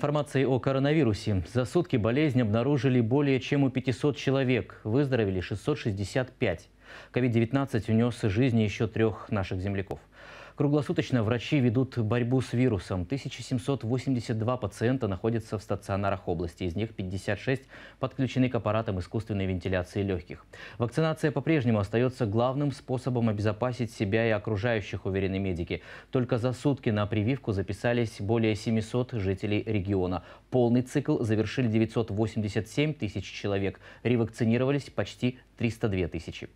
Информации о коронавирусе. За сутки болезнь обнаружили более чем у 500 человек. Выздоровели 665. COVID-19 унес жизни еще трех наших земляков. Круглосуточно врачи ведут борьбу с вирусом. 1782 пациента находятся в стационарах области. Из них 56 подключены к аппаратам искусственной вентиляции легких. Вакцинация по-прежнему остается главным способом обезопасить себя и окружающих, уверены медики. Только за сутки на прививку записались более 700 жителей региона. Полный цикл завершили 987 тысяч человек. Ревакцинировались почти 302 тысячи.